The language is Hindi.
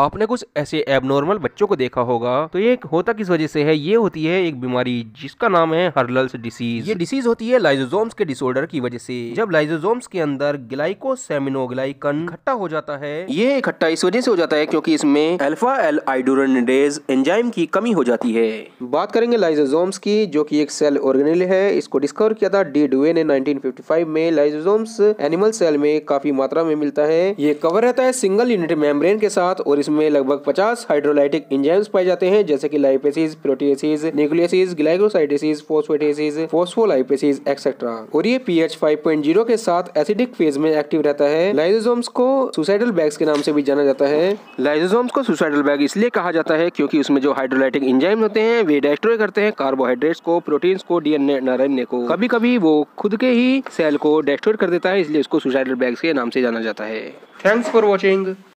आपने कुछ ऐसे एबनॉर्मल बच्चों को देखा होगा तो ये होता किस वजह से है ये होती है एक बीमारी जिसका नाम है हर्लल्स डिसीज ये डिसीज होती है लाइजोजोम्स के डिसऑर्डर की वजह से जब लाइजोजोम्स के अंदर ग्लाइकोसेमिनोग्लाइकन इकट्ठा हो जाता है ये इकट्ठा इस वजह से हो जाता है क्योंकि इसमें अल्फा एल आइडोरनेडेज एंजाइम की कमी हो जाती है बात करेंगे लाइजोजोम्स की जो की एक सेल ऑर्गेनिल है इसको डिस्कवर किया था डी डुए ने 1955 में लाइजोजोम्स एनिमल सेल में काफी मात्रा में मिलता है ये कवर रहता है सिंगल यूनिट मेम्ब्रेन के साथ और इस इसमें लगभग पचास हाइड्रोलाइटिक इंजाइम्स पाए जाते हैं जैसे कि lipases proteases nucleases glycosidases phosphatases phospholipases etcetera और ये पीएच 5.0 के साथ एसिडिक फेज में एक्टिव रहता है लाइजोजोम्स को सुसाइडल बैग्स के नाम से भी जाना जाता है लाइजोजोम्स को सुसाइडल बैग इसलिए कहा जाता है क्योंकि उसमें जो हाइड्रोलाइटिक इंजाइम होते हैं वे डेस्ट्रॉय करते हैं कार्बोहाइड्रेट्स को प्रोटीन्स को डीएनए को कभी कभी वो खुद के ही सेल को डेस्ट्रॉय कर देता है इसलिए उसको सुसाइडल बैग्स के नाम से जाना जाता है थैंक्स फॉर वॉचिंग